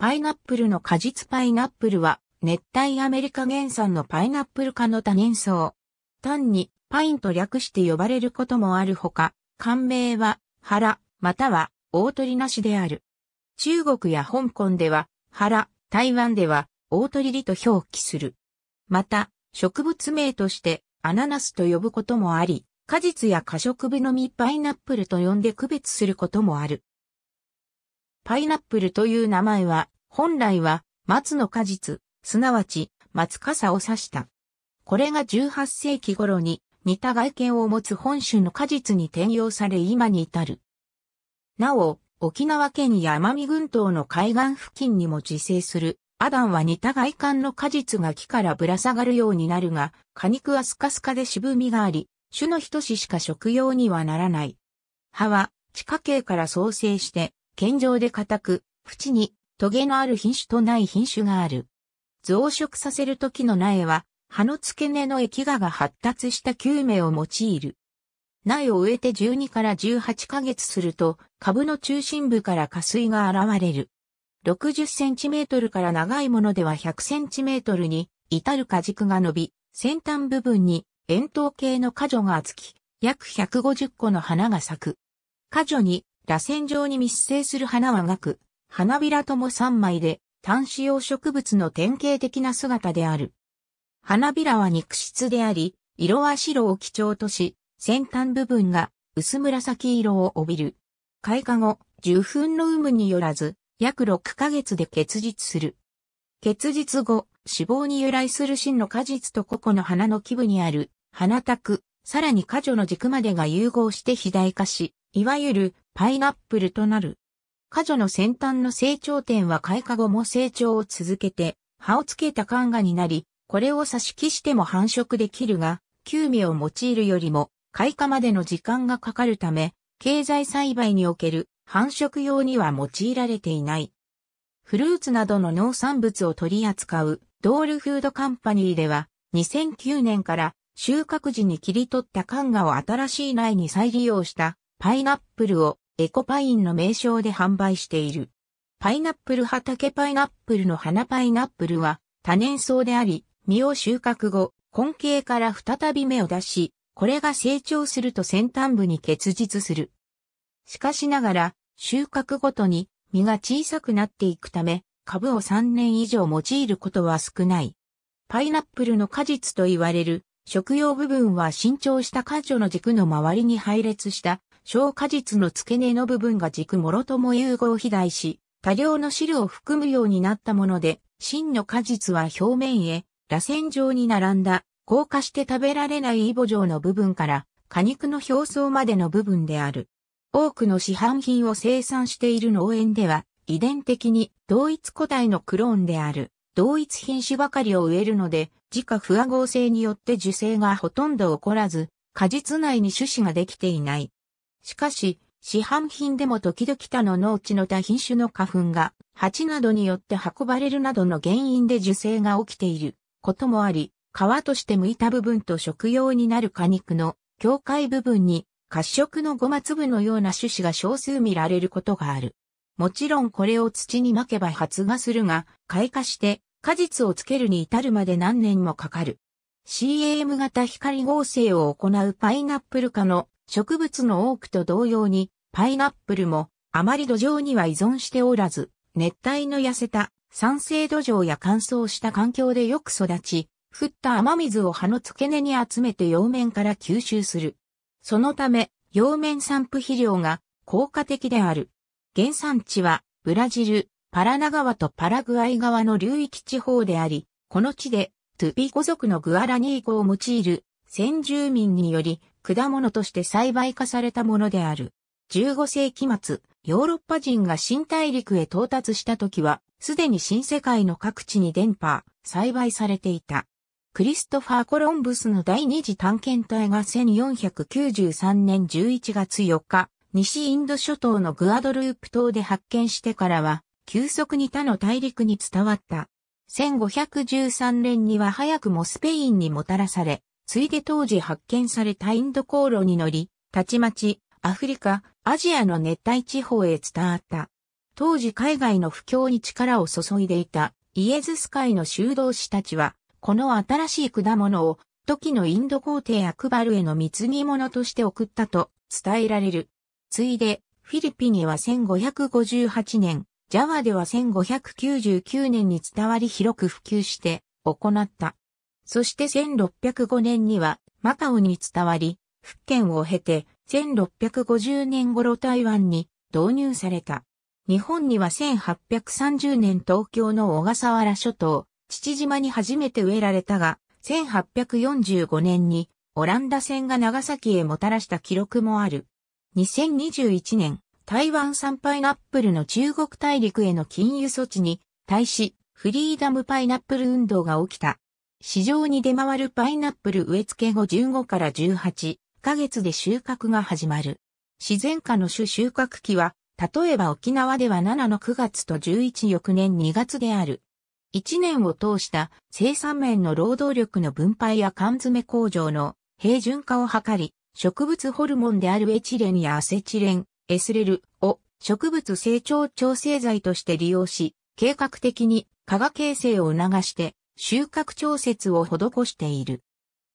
パイナップルの果実パイナップルは、熱帯アメリカ原産のパイナップル科の多年草。単に、パインと略して呼ばれることもあるほか、漢名は、原、または、大鳥なしである。中国や香港では、原、台湾では、大鳥りと表記する。また、植物名として、アナナスと呼ぶこともあり、果実や果食部のみパイナップルと呼んで区別することもある。パイナップルという名前は、本来は、松の果実、すなわち、松笠を指した。これが18世紀頃に、似た外見を持つ本種の果実に転用され今に至る。なお、沖縄県や奄美群島の海岸付近にも自生する、アダンは似た外観の果実が木からぶら下がるようになるが、果肉はスカスカで渋みがあり、種の一種しか食用にはならない。葉は地下茎から創生して健常で硬く、縁に、棘のある品種とない品種がある。増殖させる時の苗は、葉の付け根の液芽が発達した球芽を用いる。苗を植えて12から18ヶ月すると、株の中心部から下水が現れる。60センチメートルから長いものでは100センチメートルに至る果軸が伸び、先端部分に円筒形の果樹がつき、約150個の花が咲く。果樹に螺旋状に密生する花はなく、花びらとも3枚で、単子葉植物の典型的な姿である。花びらは肉質であり、色は白を基調とし、先端部分が薄紫色を帯びる。開花後、受粉の有無によらず、約6ヶ月で結実する。結実後、死亡に由来する真の果実と個々の花の基部にある、花卓、さらに果女の軸までが融合して肥大化し、いわゆるパイナップルとなる。果樹の先端の成長点は開花後も成長を続けて、葉をつけた管がになり、これを挿し木しても繁殖できるが、休眠を用いるよりも、開花までの時間がかかるため、経済栽培における繁殖用には用いられていない。フルーツなどの農産物を取り扱うドールフードカンパニーでは、2009年から収穫時に切り取ったカンガを新しい苗に再利用したパイナップルをエコパインの名称で販売している。パイナップル畑パイナップルの花パイナップルは多年草であり、実を収穫後、根茎から再び芽を出し、これが成長すると先端部に結実する。しかしながら、収穫ごとに実が小さくなっていくため、株を3年以上用いることは少ない。パイナップルの果実と言われる食用部分は伸長した果樹の軸の周りに配列した小果実の付け根の部分が軸もろとも融合肥大し、多量の汁を含むようになったもので、真の果実は表面へ、螺旋状に並んだ、硬化して食べられないイボ状の部分から、果肉の表層までの部分である。多くの市販品を生産している農園では、遺伝的に同一個体のクローンである、同一品種ばかりを植えるので、自家不和合成によって受精がほとんど起こらず、果実内に種子ができていない。しかし、市販品でも時々他の農地の多品種の花粉が、蜂などによって運ばれるなどの原因で受精が起きていることもあり、皮として剥いた部分と食用になる果肉の境界部分に褐色のごま粒のような種子が少数見られることがある。もちろんこれを土にまけば発芽するが、開花して果実をつけるに至るまで何年もかかる。CAM 型光合成を行うパイナップル科の植物の多くと同様に、パイナップルもあまり土壌には依存しておらず、熱帯の痩せた酸性土壌や乾燥した環境でよく育ち、降った雨水を葉の付け根に集めて葉面から吸収する。そのため、葉面散布肥料が効果的である。原産地は、ブラジル、パラナ川とパラグアイ川の流域地方であり、この地で、トゥピコ族のグアラニー語を用いる先住民により果物として栽培化されたものである。15世紀末、ヨーロッパ人が新大陸へ到達した時は、すでに新世界の各地に電波、栽培されていた。クリストファー・コロンブスの第二次探検隊が1493年11月4日、西インド諸島のグアドループ島で発見してからは、急速に他の大陸に伝わった。1513年には早くもスペインにもたらされ、ついで当時発見されたインド航路に乗り、たちまちアフリカ、アジアの熱帯地方へ伝わった。当時海外の不況に力を注いでいたイエズス会の修道士たちは、この新しい果物を時のインド皇帝アクバルへの貢ぎ物として送ったと伝えられる。ついで、フィリピンには1558年、ジャワでは1599年に伝わり広く普及して行った。そして1605年にはマカオに伝わり、福建を経て1650年頃台湾に導入された。日本には1830年東京の小笠原諸島、父島に初めて植えられたが、1845年にオランダ船が長崎へもたらした記録もある。2021年、台湾産パイナップルの中国大陸への禁輸措置に対し、フリーダムパイナップル運動が起きた。市場に出回るパイナップル植え付け後15から18ヶ月で収穫が始まる。自然科の種収穫期は、例えば沖縄では7の9月と11翌年2月である。1年を通した生産面の労働力の分配や缶詰工場の平準化を図り、植物ホルモンであるエチレンやアセチレン、エスレルを植物成長調整剤として利用し、計画的に化学形成を促して収穫調節を施している。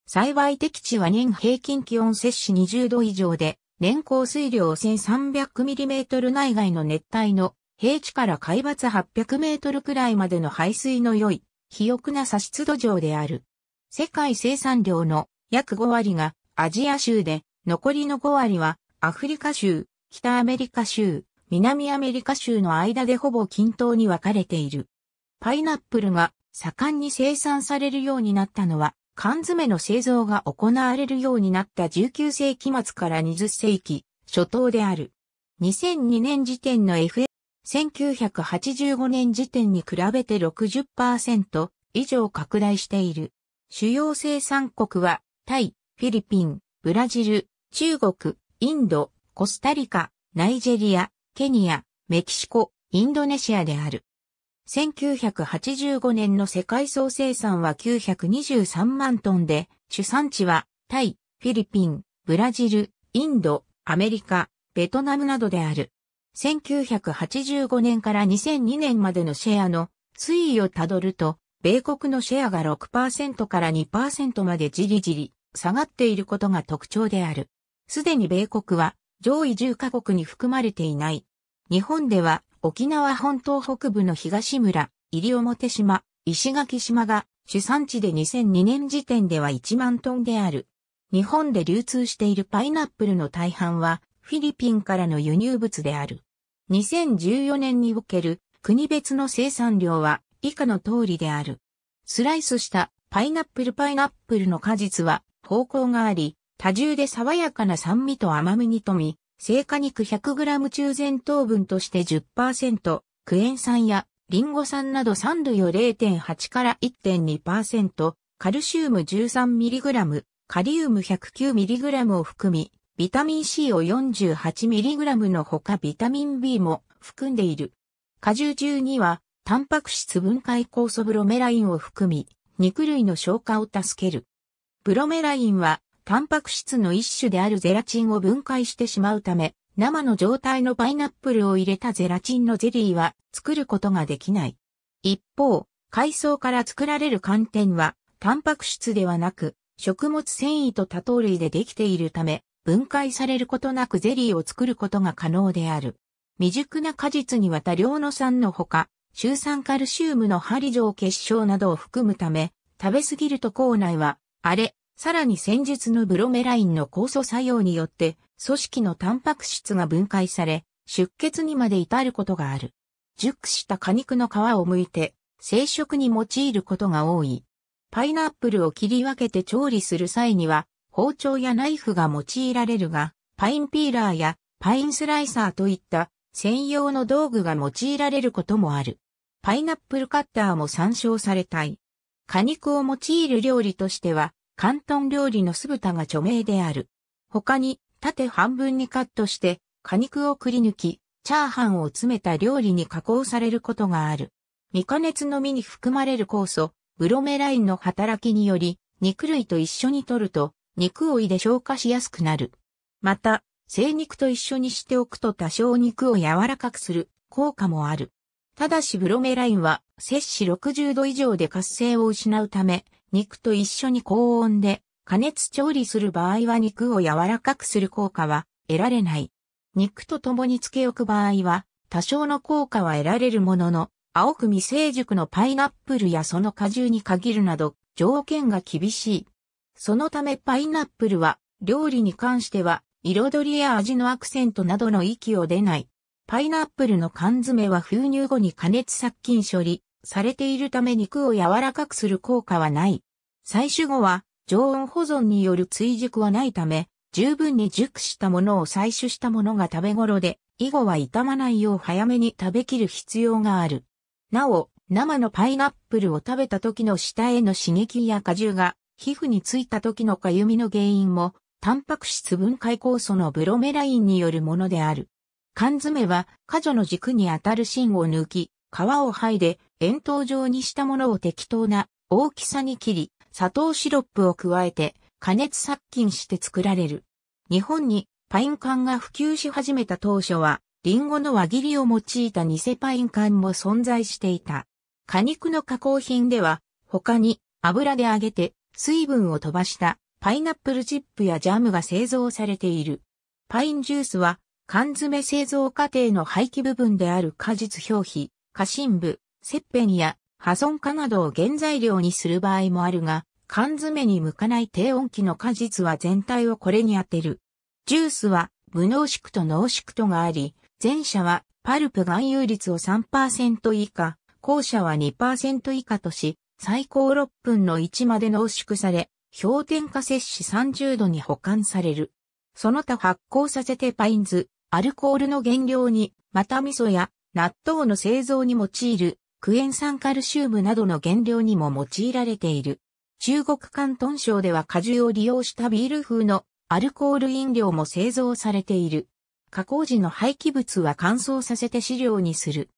幸い適地は年平均気温摂氏20度以上で、年降水量 1300mm 内外の熱帯の平地から海抜 800m くらいまでの排水の良い、肥沃な砂質土壌である。世界生産量の約5割がアジア州で、残りの5割はアフリカ州、北アメリカ州、南アメリカ州の間でほぼ均等に分かれている。パイナップルが盛んに生産されるようになったのは、缶詰の製造が行われるようになった19世紀末から20世紀初頭である。2002年時点の FA、1985年時点に比べて60%以上拡大している。主要生産国は、タイ、フィリピン、ブラジル、中国、インド、コスタリカ、ナイジェリア、ケニア、メキシコ、インドネシアである。1985年の世界総生産は923万トンで、主産地はタイ、フィリピン、ブラジル、インド、アメリカ、ベトナムなどである。1985年から2002年までのシェアの推移をたどると、米国のシェアが6%から2%までじりじり下がっていることが特徴である。すでに米国は上位10カ国に含まれていない。日本では沖縄本島北部の東村、西表島、石垣島が主産地で2002年時点では1万トンである。日本で流通しているパイナップルの大半はフィリピンからの輸入物である。2014年における国別の生産量は以下の通りである。スライスしたパイナップルパイナップルの果実は方向があり、多重で爽やかな酸味と甘みに富み、生果肉 100g 中全糖分として10%、クエン酸やリンゴ酸など酸類を0.8から1.2%、カルシウム 13mg、カリウム 109mg を含み、ビタミン C を 48mg のほかビタミン B も含んでいる。果汁中には、タンパク質分解酵素ブロメラインを含み、肉類の消化を助ける。ブロメラインはタンパク質の一種であるゼラチンを分解してしまうため、生の状態のパイナップルを入れたゼラチンのゼリーは作ることができない。一方、海藻から作られる寒天は、タンパク質ではなく、食物繊維と多糖類でできているため、分解されることなくゼリーを作ることが可能である。未熟な果実には多量の酸のほか、周酸カルシウムの針状結晶などを含むため、食べ過ぎると口内は、あれ、さらに戦術のブロメラインの酵素作用によって、組織のタンパク質が分解され、出血にまで至ることがある。熟した果肉の皮を剥いて、生食に用いることが多い。パイナップルを切り分けて調理する際には、包丁やナイフが用いられるが、パインピーラーやパインスライサーといった専用の道具が用いられることもある。パイナップルカッターも参照されたい。果肉を用いる料理としては、広東料理の酢豚が著名である。他に、縦半分にカットして、果肉をくり抜き、チャーハンを詰めた料理に加工されることがある。未加熱のみに含まれる酵素、ブロメラインの働きにより、肉類と一緒に摂ると、肉を胃で消化しやすくなる。また、生肉と一緒にしておくと多少肉を柔らかくする効果もある。ただしブロメラインは摂氏60度以上で活性を失うため、肉と一緒に高温で加熱調理する場合は肉を柔らかくする効果は得られない。肉と共に漬け置く場合は多少の効果は得られるものの、青く未成熟のパイナップルやその果汁に限るなど条件が厳しい。そのためパイナップルは料理に関しては彩りや味のアクセントなどの域を出ない。パイナップルの缶詰は封入後に加熱殺菌処理、されているため肉を柔らかくする効果はない。採取後は常温保存による追熟はないため、十分に熟したものを採取したものが食べ頃で、以後は傷まないよう早めに食べきる必要がある。なお、生のパイナップルを食べた時の舌への刺激や果汁が皮膚についた時のかゆみの原因も、タンパク質分解酵素のブロメラインによるものである。缶詰は、果樹の軸に当たる芯を抜き、皮を剥いで、円筒状にしたものを適当な大きさに切り、砂糖シロップを加えて加熱殺菌して作られる。日本にパイン缶が普及し始めた当初は、リンゴの輪切りを用いた偽パイン缶も存在していた。果肉の加工品では、他に油で揚げて水分を飛ばしたパイナップルチップやジャムが製造されている。パインジュースは缶詰製造過程の廃棄部分である果実表皮、過信部、切片や破損化などを原材料にする場合もあるが、缶詰に向かない低温期の果実は全体をこれに当てる。ジュースは無濃縮と濃縮とがあり、前者はパルプ含有率を3%以下、後者は2%以下とし、最高6分の1まで濃縮され、氷点下摂氏30度に保管される。その他発酵させてパインズ、アルコールの原料に、また味噌や納豆の製造に用いるクエン酸カルシウムなどの原料にも用いられている。中国関東省では果汁を利用したビール風のアルコール飲料も製造されている。加工時の廃棄物は乾燥させて飼料にする。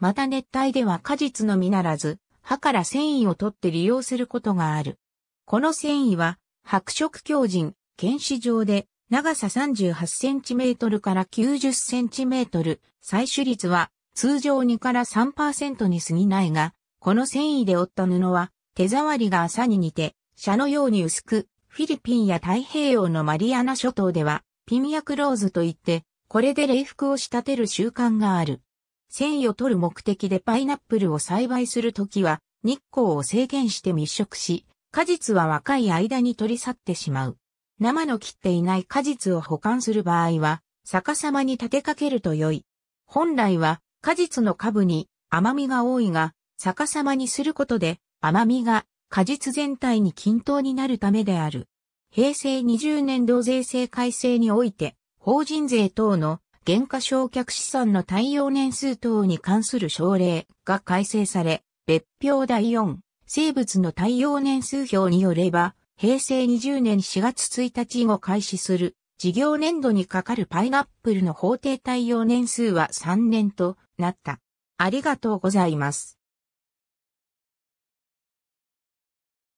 また熱帯では果実のみならず、歯から繊維を取って利用することがある。この繊維は、白色強靭、剣士状で、長さ 38cm から 90cm、採取率は通常2から3%に過ぎないが、この繊維で折った布は手触りが麻に似て、シャのように薄く、フィリピンや太平洋のマリアナ諸島ではピミアクローズといって、これで礼服を仕立てる習慣がある。繊維を取る目的でパイナップルを栽培するときは、日光を制限して密植し、果実は若い間に取り去ってしまう。生の切っていない果実を保管する場合は、逆さまに立てかけると良い。本来は、果実の下部に甘みが多いが、逆さまにすることで甘みが果実全体に均等になるためである。平成20年度税制改正において、法人税等の減価償却資産の対応年数等に関する省令が改正され、別表第4、生物の対応年数表によれば、平成20年4月1日後開始する事業年度にかかるパイナップルの法定対応年数は3年となった。ありがとうございます。